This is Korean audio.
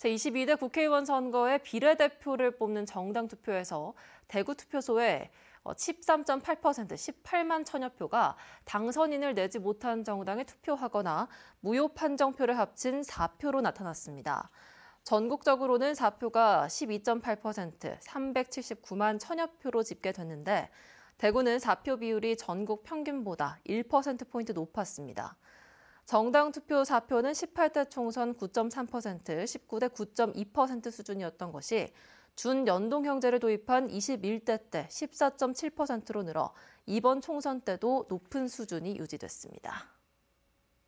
제22대 국회의원 선거에 비례대표를 뽑는 정당 투표에서 대구 투표소에 13.8% 18만 천여 표가 당선인을 내지 못한 정당에 투표하거나 무효 판정표를 합친 4표로 나타났습니다. 전국적으로는 4표가 12.8% 379만 천여 표로 집계됐는데 대구는 4표 비율이 전국 평균보다 1%포인트 높았습니다. 정당 투표 사표는 18대 총선 9.3%, 19대 9.2% 수준이었던 것이 준연동 형제를 도입한 21대 때 14.7%로 늘어 이번 총선 때도 높은 수준이 유지됐습니다.